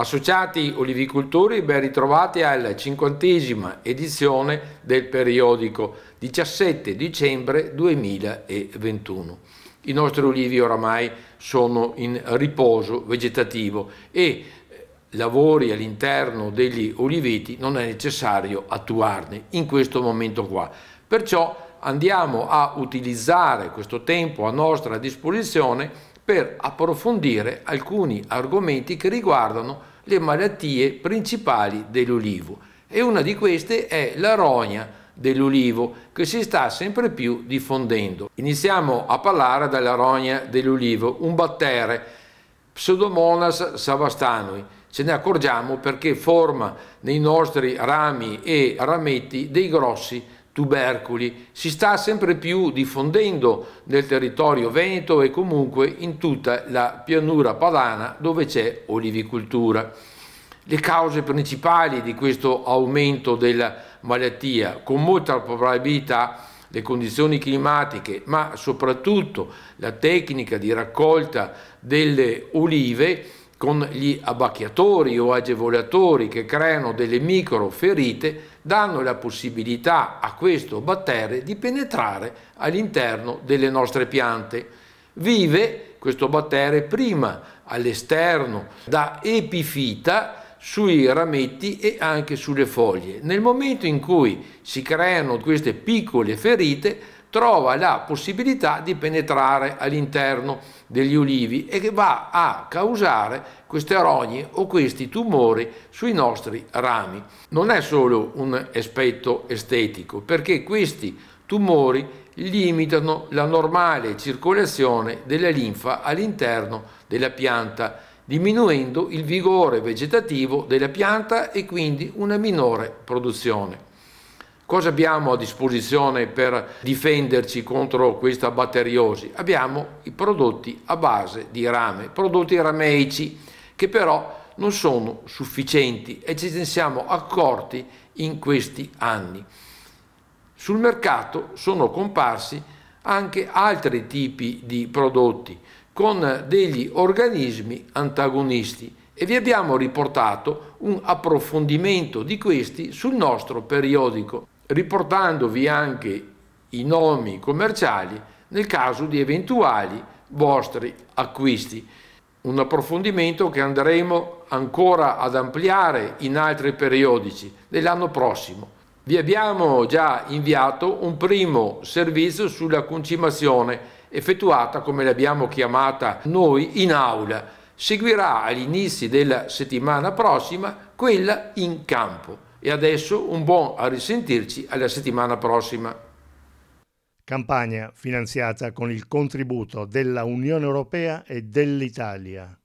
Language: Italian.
Associati olivicoltori ben ritrovati alla cinquantesima edizione del periodico 17 dicembre 2021. I nostri olivi oramai sono in riposo vegetativo e eh, lavori all'interno degli oliveti non è necessario attuarne in questo momento qua. Perciò andiamo a utilizzare questo tempo a nostra disposizione per approfondire alcuni argomenti che riguardano le malattie principali dell'olivo e una di queste è la rogna dell'olivo che si sta sempre più diffondendo. Iniziamo a parlare della rogna dell'olivo, un battere, Pseudomonas savastanui. Ce ne accorgiamo perché forma nei nostri rami e rametti dei grossi tubercoli si sta sempre più diffondendo nel territorio veneto e comunque in tutta la pianura padana dove c'è olivicoltura. Le cause principali di questo aumento della malattia, con molta probabilità le condizioni climatiche, ma soprattutto la tecnica di raccolta delle olive con gli abbacchiatori o agevolatori che creano delle microferite danno la possibilità a questo batterio di penetrare all'interno delle nostre piante. Vive questo batterio prima all'esterno da epifita sui rametti e anche sulle foglie. Nel momento in cui si creano queste piccole ferite trova la possibilità di penetrare all'interno degli ulivi e che va a causare queste rogne o questi tumori sui nostri rami. Non è solo un aspetto estetico, perché questi tumori limitano la normale circolazione della linfa all'interno della pianta, diminuendo il vigore vegetativo della pianta e quindi una minore produzione. Cosa abbiamo a disposizione per difenderci contro questa batteriosi? Abbiamo i prodotti a base di rame, prodotti rameici che però non sono sufficienti e ci siamo accorti in questi anni. Sul mercato sono comparsi anche altri tipi di prodotti con degli organismi antagonisti e vi abbiamo riportato un approfondimento di questi sul nostro periodico riportandovi anche i nomi commerciali nel caso di eventuali vostri acquisti. Un approfondimento che andremo ancora ad ampliare in altri periodici dell'anno prossimo. Vi abbiamo già inviato un primo servizio sulla concimazione effettuata come l'abbiamo chiamata noi in aula. Seguirà all'inizio della settimana prossima quella in campo. E adesso un buon a risentirci alla settimana prossima. Campagna finanziata con il contributo della Unione Europea e dell'Italia.